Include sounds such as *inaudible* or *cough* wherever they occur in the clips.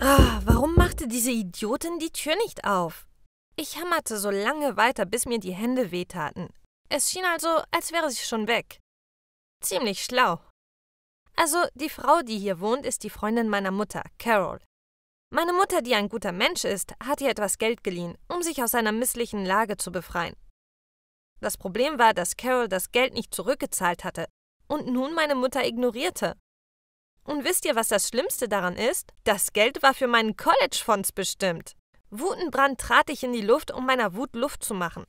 Ah, warum machte diese Idiotin die Tür nicht auf? Ich hämmerte so lange weiter, bis mir die Hände wehtaten. Es schien also, als wäre sie schon weg. Ziemlich schlau. Also, die Frau, die hier wohnt, ist die Freundin meiner Mutter, Carol. Meine Mutter, die ein guter Mensch ist, hat ihr etwas Geld geliehen, um sich aus seiner misslichen Lage zu befreien. Das Problem war, dass Carol das Geld nicht zurückgezahlt hatte und nun meine Mutter ignorierte. Und wisst ihr, was das Schlimmste daran ist? Das Geld war für meinen College-Fonds bestimmt. Wutenbrand trat ich in die Luft, um meiner Wut Luft zu machen.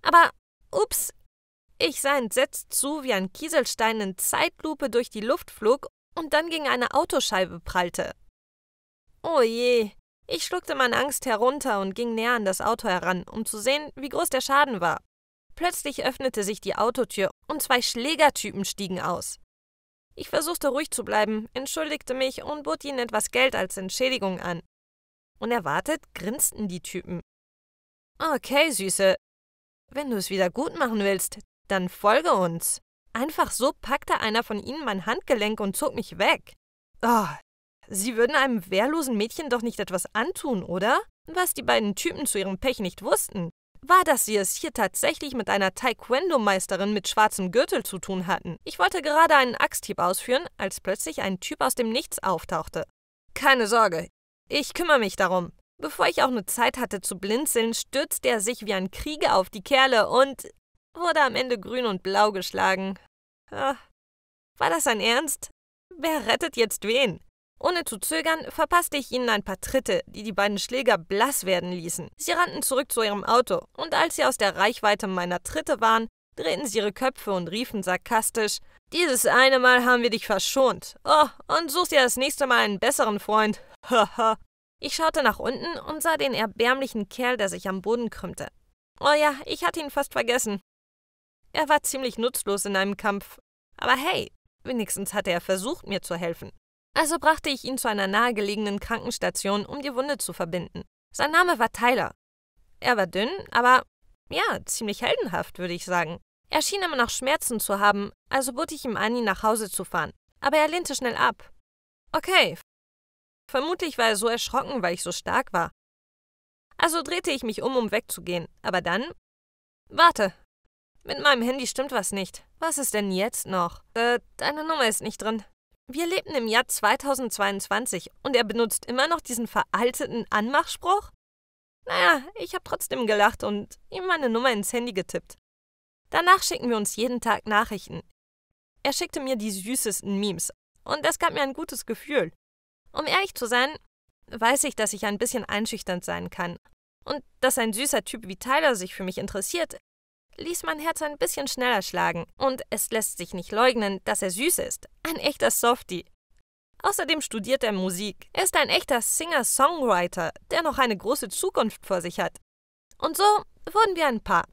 Aber, ups, ich sah entsetzt zu, wie ein Kieselstein in Zeitlupe durch die Luft flog und dann gegen eine Autoscheibe prallte. Oh je, ich schluckte meine Angst herunter und ging näher an das Auto heran, um zu sehen, wie groß der Schaden war. Plötzlich öffnete sich die Autotür und zwei Schlägertypen stiegen aus. Ich versuchte ruhig zu bleiben, entschuldigte mich und bot ihnen etwas Geld als Entschädigung an. Unerwartet grinsten die Typen. Okay, Süße. Wenn du es wieder gut machen willst, dann folge uns. Einfach so packte einer von ihnen mein Handgelenk und zog mich weg. Oh, sie würden einem wehrlosen Mädchen doch nicht etwas antun, oder? Was die beiden Typen zu ihrem Pech nicht wussten war, dass sie es hier tatsächlich mit einer Taekwondo-Meisterin mit schwarzem Gürtel zu tun hatten. Ich wollte gerade einen Axthieb ausführen, als plötzlich ein Typ aus dem Nichts auftauchte. Keine Sorge, ich kümmere mich darum. Bevor ich auch nur Zeit hatte zu blinzeln, stürzte er sich wie ein Krieger auf die Kerle und wurde am Ende grün und blau geschlagen. Ach, war das ein Ernst? Wer rettet jetzt wen? Ohne zu zögern verpasste ich ihnen ein paar Tritte, die die beiden Schläger blass werden ließen. Sie rannten zurück zu ihrem Auto, und als sie aus der Reichweite meiner Tritte waren, drehten sie ihre Köpfe und riefen sarkastisch Dieses eine Mal haben wir dich verschont. Oh, und such dir das nächste Mal einen besseren Freund. *laughs* Haha. ich schaute nach unten und sah den erbärmlichen Kerl, der sich am Boden krümmte. Oh ja, ich hatte ihn fast vergessen. Er war ziemlich nutzlos in einem Kampf. Aber hey, wenigstens hatte er versucht, mir zu helfen. Also brachte ich ihn zu einer nahegelegenen Krankenstation, um die Wunde zu verbinden. Sein Name war Tyler. Er war dünn, aber ja, ziemlich heldenhaft, würde ich sagen. Er schien immer noch Schmerzen zu haben, also bot ich ihm an, ihn nach Hause zu fahren. Aber er lehnte schnell ab. Okay. Vermutlich war er so erschrocken, weil ich so stark war. Also drehte ich mich um, um wegzugehen. Aber dann. Warte. Mit meinem Handy stimmt was nicht. Was ist denn jetzt noch? Äh, deine Nummer ist nicht drin. Wir lebten im Jahr 2022 und er benutzt immer noch diesen veralteten Anmachspruch? Naja, ich habe trotzdem gelacht und ihm meine Nummer ins Handy getippt. Danach schicken wir uns jeden Tag Nachrichten. Er schickte mir die süßesten Memes und das gab mir ein gutes Gefühl. Um ehrlich zu sein, weiß ich, dass ich ein bisschen einschüchternd sein kann und dass ein süßer Typ wie Tyler sich für mich interessiert, ließ mein Herz ein bisschen schneller schlagen und es lässt sich nicht leugnen, dass er süß ist. Ein echter Softie. Außerdem studiert er Musik. Er ist ein echter Singer-Songwriter, der noch eine große Zukunft vor sich hat. Und so wurden wir ein Paar.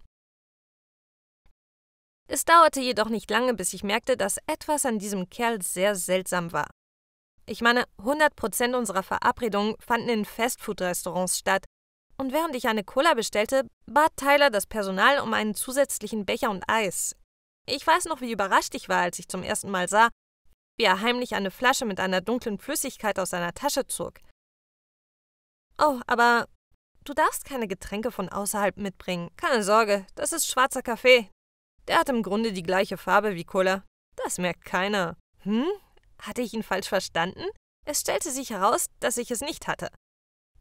Es dauerte jedoch nicht lange, bis ich merkte, dass etwas an diesem Kerl sehr seltsam war. Ich meine, 100% unserer Verabredungen fanden in Fastfood-Restaurants statt und während ich eine Cola bestellte, bat Tyler das Personal um einen zusätzlichen Becher und Eis. Ich weiß noch, wie überrascht ich war, als ich zum ersten Mal sah, wie er heimlich eine Flasche mit einer dunklen Flüssigkeit aus seiner Tasche zog. Oh, aber du darfst keine Getränke von außerhalb mitbringen. Keine Sorge, das ist schwarzer Kaffee. Der hat im Grunde die gleiche Farbe wie Cola. Das merkt keiner. Hm? Hatte ich ihn falsch verstanden? Es stellte sich heraus, dass ich es nicht hatte.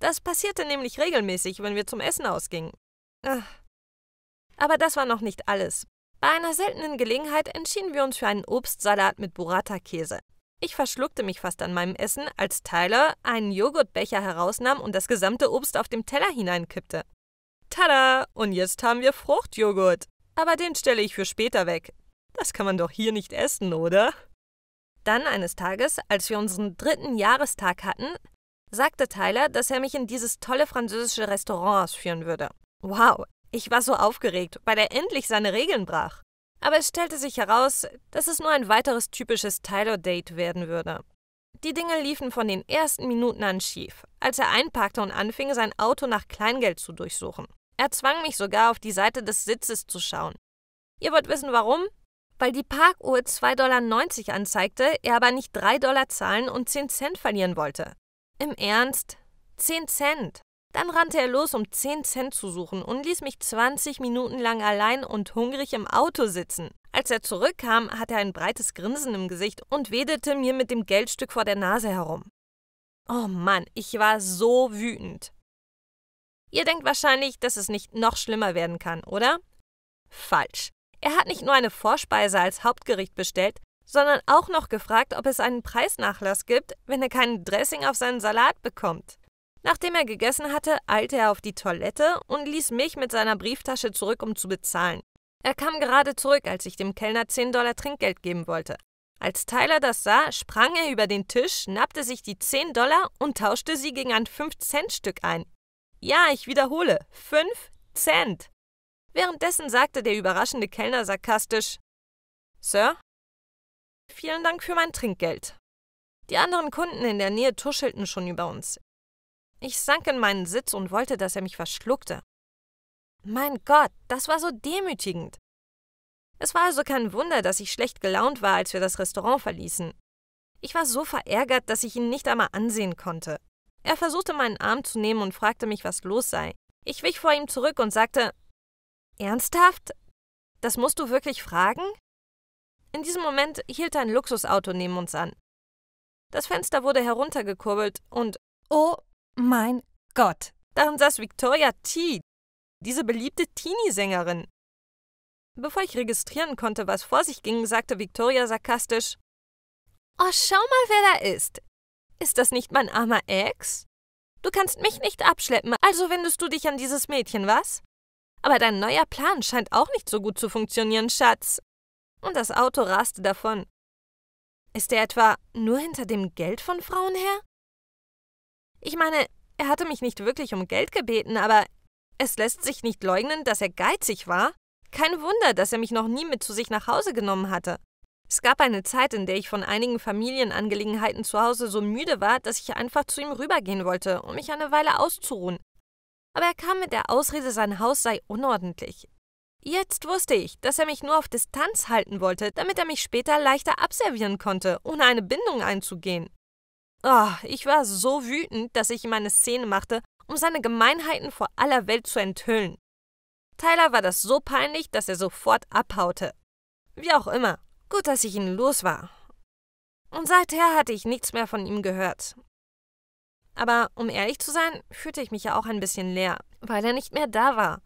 Das passierte nämlich regelmäßig, wenn wir zum Essen ausgingen. Ach. Aber das war noch nicht alles. Bei einer seltenen Gelegenheit entschieden wir uns für einen Obstsalat mit Burrata-Käse. Ich verschluckte mich fast an meinem Essen, als Tyler einen Joghurtbecher herausnahm und das gesamte Obst auf dem Teller hineinkippte. Tada! Und jetzt haben wir Fruchtjoghurt. Aber den stelle ich für später weg. Das kann man doch hier nicht essen, oder? Dann eines Tages, als wir unseren dritten Jahrestag hatten, sagte Tyler, dass er mich in dieses tolle französische Restaurant ausführen würde. Wow, ich war so aufgeregt, weil er endlich seine Regeln brach. Aber es stellte sich heraus, dass es nur ein weiteres typisches Tyler-Date werden würde. Die Dinge liefen von den ersten Minuten an schief, als er einparkte und anfing, sein Auto nach Kleingeld zu durchsuchen. Er zwang mich sogar, auf die Seite des Sitzes zu schauen. Ihr wollt wissen, warum? Weil die Parkuhr 2,90 Dollar anzeigte, er aber nicht 3 Dollar zahlen und 10 Cent verlieren wollte. Im Ernst? 10 Cent. Dann rannte er los, um 10 Cent zu suchen und ließ mich 20 Minuten lang allein und hungrig im Auto sitzen. Als er zurückkam, hatte er ein breites Grinsen im Gesicht und wedelte mir mit dem Geldstück vor der Nase herum. Oh Mann, ich war so wütend. Ihr denkt wahrscheinlich, dass es nicht noch schlimmer werden kann, oder? Falsch. Er hat nicht nur eine Vorspeise als Hauptgericht bestellt, sondern auch noch gefragt, ob es einen Preisnachlass gibt, wenn er kein Dressing auf seinen Salat bekommt. Nachdem er gegessen hatte, eilte er auf die Toilette und ließ mich mit seiner Brieftasche zurück, um zu bezahlen. Er kam gerade zurück, als ich dem Kellner 10 Dollar Trinkgeld geben wollte. Als Tyler das sah, sprang er über den Tisch, schnappte sich die 10 Dollar und tauschte sie gegen ein 5-Cent-Stück ein. Ja, ich wiederhole, 5 Cent. Währenddessen sagte der überraschende Kellner sarkastisch: Sir, Vielen Dank für mein Trinkgeld. Die anderen Kunden in der Nähe tuschelten schon über uns. Ich sank in meinen Sitz und wollte, dass er mich verschluckte. Mein Gott, das war so demütigend. Es war also kein Wunder, dass ich schlecht gelaunt war, als wir das Restaurant verließen. Ich war so verärgert, dass ich ihn nicht einmal ansehen konnte. Er versuchte meinen Arm zu nehmen und fragte mich, was los sei. Ich wich vor ihm zurück und sagte Ernsthaft? Das musst du wirklich fragen? In diesem Moment hielt ein Luxusauto neben uns an. Das Fenster wurde heruntergekurbelt und oh mein Gott, darin saß Victoria T., diese beliebte Teenie-Sängerin. Bevor ich registrieren konnte, was vor sich ging, sagte Victoria sarkastisch: Oh, schau mal, wer da ist. Ist das nicht mein armer Ex? Du kannst mich nicht abschleppen, also wendest du dich an dieses Mädchen, was? Aber dein neuer Plan scheint auch nicht so gut zu funktionieren, Schatz und das Auto raste davon. Ist er etwa nur hinter dem Geld von Frauen her? Ich meine, er hatte mich nicht wirklich um Geld gebeten, aber es lässt sich nicht leugnen, dass er geizig war. Kein Wunder, dass er mich noch nie mit zu sich nach Hause genommen hatte. Es gab eine Zeit, in der ich von einigen Familienangelegenheiten zu Hause so müde war, dass ich einfach zu ihm rübergehen wollte, um mich eine Weile auszuruhen. Aber er kam mit der Ausrede, sein Haus sei unordentlich. Jetzt wusste ich, dass er mich nur auf Distanz halten wollte, damit er mich später leichter abservieren konnte, ohne eine Bindung einzugehen. Oh, ich war so wütend, dass ich ihm eine Szene machte, um seine Gemeinheiten vor aller Welt zu enthüllen. Tyler war das so peinlich, dass er sofort abhaute. Wie auch immer, gut, dass ich ihn los war. Und seither hatte ich nichts mehr von ihm gehört. Aber um ehrlich zu sein, fühlte ich mich ja auch ein bisschen leer, weil er nicht mehr da war.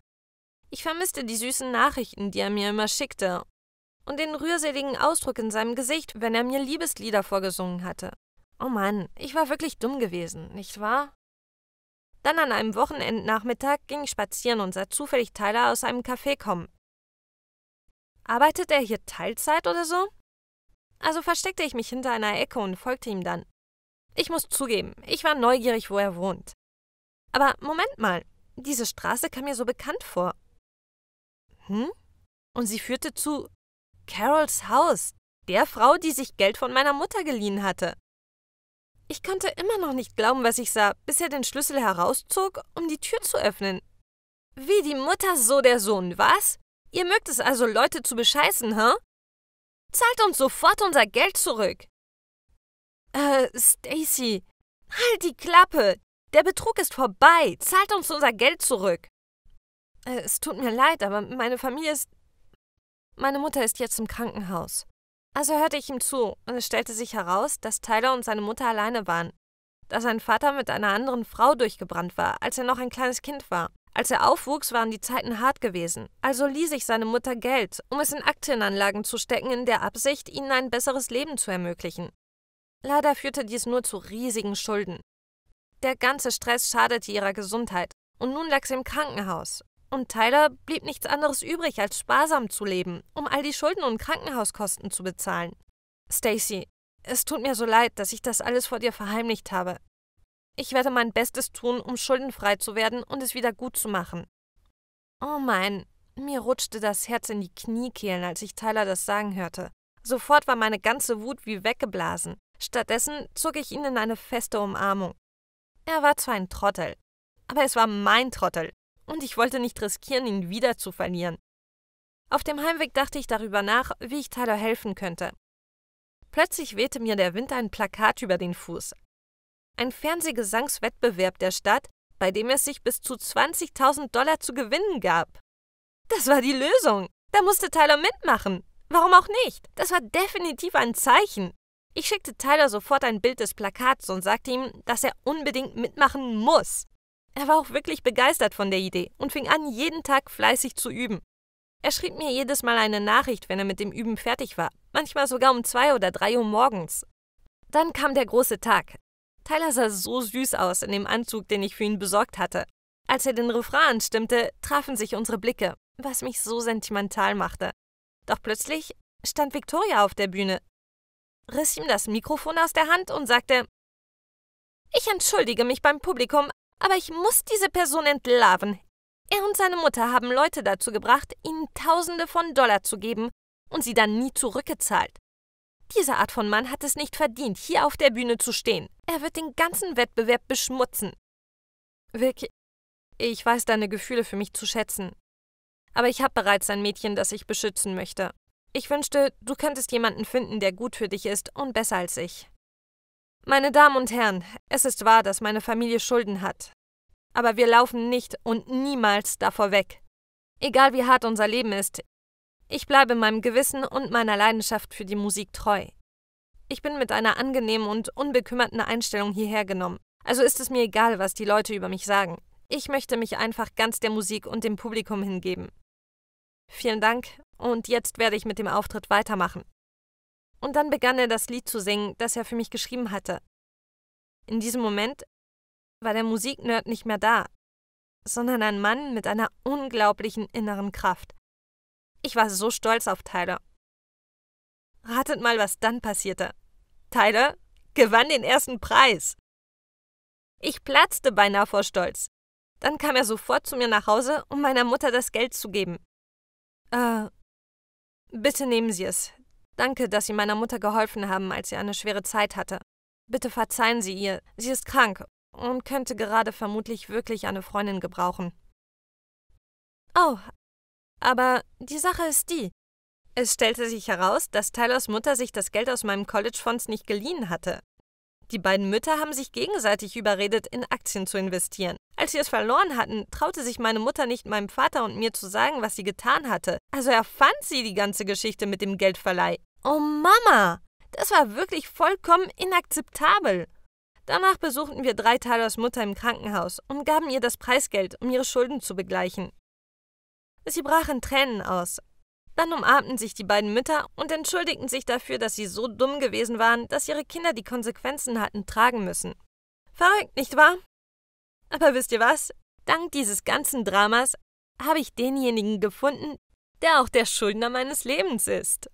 Ich vermisste die süßen Nachrichten, die er mir immer schickte, und den rührseligen Ausdruck in seinem Gesicht, wenn er mir Liebeslieder vorgesungen hatte. Oh Mann, ich war wirklich dumm gewesen, nicht wahr? Dann an einem Wochenendnachmittag ging ich spazieren und sah zufällig Tyler aus einem Café kommen. Arbeitet er hier Teilzeit oder so? Also versteckte ich mich hinter einer Ecke und folgte ihm dann. Ich muss zugeben, ich war neugierig, wo er wohnt. Aber Moment mal, diese Straße kam mir so bekannt vor. Hm? Und sie führte zu Carols Haus, der Frau, die sich Geld von meiner Mutter geliehen hatte. Ich konnte immer noch nicht glauben, was ich sah, bis er den Schlüssel herauszog, um die Tür zu öffnen. Wie die Mutter, so der Sohn, was? Ihr mögt es also, Leute zu bescheißen, hä? Huh? Zahlt uns sofort unser Geld zurück. Äh, Stacy, halt die Klappe. Der Betrug ist vorbei. Zahlt uns unser Geld zurück. Äh, es tut mir leid, aber meine Familie ist. Meine Mutter ist jetzt im Krankenhaus. Also hörte ich ihm zu und es stellte sich heraus, dass Tyler und seine Mutter alleine waren. Dass sein Vater mit einer anderen Frau durchgebrannt war, als er noch ein kleines Kind war. Als er aufwuchs, waren die Zeiten hart gewesen. Also ließ ich seine Mutter Geld, um es in Aktienanlagen zu stecken, in der Absicht, ihnen ein besseres Leben zu ermöglichen. Leider führte dies nur zu riesigen Schulden. Der ganze Stress schadete ihrer Gesundheit und nun lag sie im Krankenhaus. Und Tyler blieb nichts anderes übrig, als sparsam zu leben, um all die Schulden und Krankenhauskosten zu bezahlen. Stacy, es tut mir so leid, dass ich das alles vor dir verheimlicht habe. Ich werde mein Bestes tun, um schuldenfrei zu werden und es wieder gut zu machen. Oh mein, mir rutschte das Herz in die Kniekehlen, als ich Tyler das sagen hörte. Sofort war meine ganze Wut wie weggeblasen. Stattdessen zog ich ihn in eine feste Umarmung. Er war zwar ein Trottel, aber es war mein Trottel und ich wollte nicht riskieren, ihn wieder zu verlieren. Auf dem Heimweg dachte ich darüber nach, wie ich Tyler helfen könnte. Plötzlich wehte mir der Wind ein Plakat über den Fuß. Ein Fernsehgesangswettbewerb der Stadt, bei dem es sich bis zu 20.000 Dollar zu gewinnen gab. Das war die Lösung. Da musste Tyler mitmachen. Warum auch nicht? Das war definitiv ein Zeichen. Ich schickte Tyler sofort ein Bild des Plakats und sagte ihm, dass er unbedingt mitmachen muss. Er war auch wirklich begeistert von der Idee und fing an, jeden Tag fleißig zu üben. Er schrieb mir jedes Mal eine Nachricht, wenn er mit dem Üben fertig war, manchmal sogar um zwei oder drei Uhr morgens. Dann kam der große Tag. Tyler sah so süß aus in dem Anzug, den ich für ihn besorgt hatte. Als er den Refrain anstimmte, trafen sich unsere Blicke, was mich so sentimental machte. Doch plötzlich stand Victoria auf der Bühne, riss ihm das Mikrofon aus der Hand und sagte: Ich entschuldige mich beim Publikum, aber ich muss diese Person entlarven. Er und seine Mutter haben Leute dazu gebracht, ihnen Tausende von Dollar zu geben und sie dann nie zurückgezahlt. Diese Art von Mann hat es nicht verdient, hier auf der Bühne zu stehen. Er wird den ganzen Wettbewerb beschmutzen. Vic, ich weiß deine Gefühle für mich zu schätzen. Aber ich habe bereits ein Mädchen, das ich beschützen möchte. Ich wünschte, du könntest jemanden finden, der gut für dich ist und besser als ich. Meine Damen und Herren, es ist wahr, dass meine Familie Schulden hat. Aber wir laufen nicht und niemals davor weg. Egal wie hart unser Leben ist, ich bleibe meinem Gewissen und meiner Leidenschaft für die Musik treu. Ich bin mit einer angenehmen und unbekümmerten Einstellung hierher genommen, also ist es mir egal, was die Leute über mich sagen. Ich möchte mich einfach ganz der Musik und dem Publikum hingeben. Vielen Dank, und jetzt werde ich mit dem Auftritt weitermachen und dann begann er das Lied zu singen, das er für mich geschrieben hatte. In diesem Moment war der Musiknerd nicht mehr da, sondern ein Mann mit einer unglaublichen inneren Kraft. Ich war so stolz auf Tyler. Ratet mal, was dann passierte. Tyler gewann den ersten Preis. Ich platzte beinahe vor Stolz. Dann kam er sofort zu mir nach Hause, um meiner Mutter das Geld zu geben. Äh, bitte nehmen Sie es. Danke, dass Sie meiner Mutter geholfen haben, als sie eine schwere Zeit hatte. Bitte verzeihen Sie ihr, sie ist krank und könnte gerade vermutlich wirklich eine Freundin gebrauchen. Oh, aber die Sache ist die. Es stellte sich heraus, dass Tylers Mutter sich das Geld aus meinem College-Fonds nicht geliehen hatte. Die beiden Mütter haben sich gegenseitig überredet, in Aktien zu investieren. Als sie es verloren hatten, traute sich meine Mutter nicht meinem Vater und mir zu sagen, was sie getan hatte. Also erfand sie die ganze Geschichte mit dem Geldverleih. Oh Mama, das war wirklich vollkommen inakzeptabel. Danach besuchten wir drei Tylers Mutter im Krankenhaus und gaben ihr das Preisgeld, um ihre Schulden zu begleichen. Sie brach in Tränen aus. Dann umarmten sich die beiden Mütter und entschuldigten sich dafür, dass sie so dumm gewesen waren, dass ihre Kinder die Konsequenzen hatten tragen müssen. Verrückt, nicht wahr? Aber wisst ihr was? Dank dieses ganzen Dramas habe ich denjenigen gefunden, der auch der Schuldner meines Lebens ist.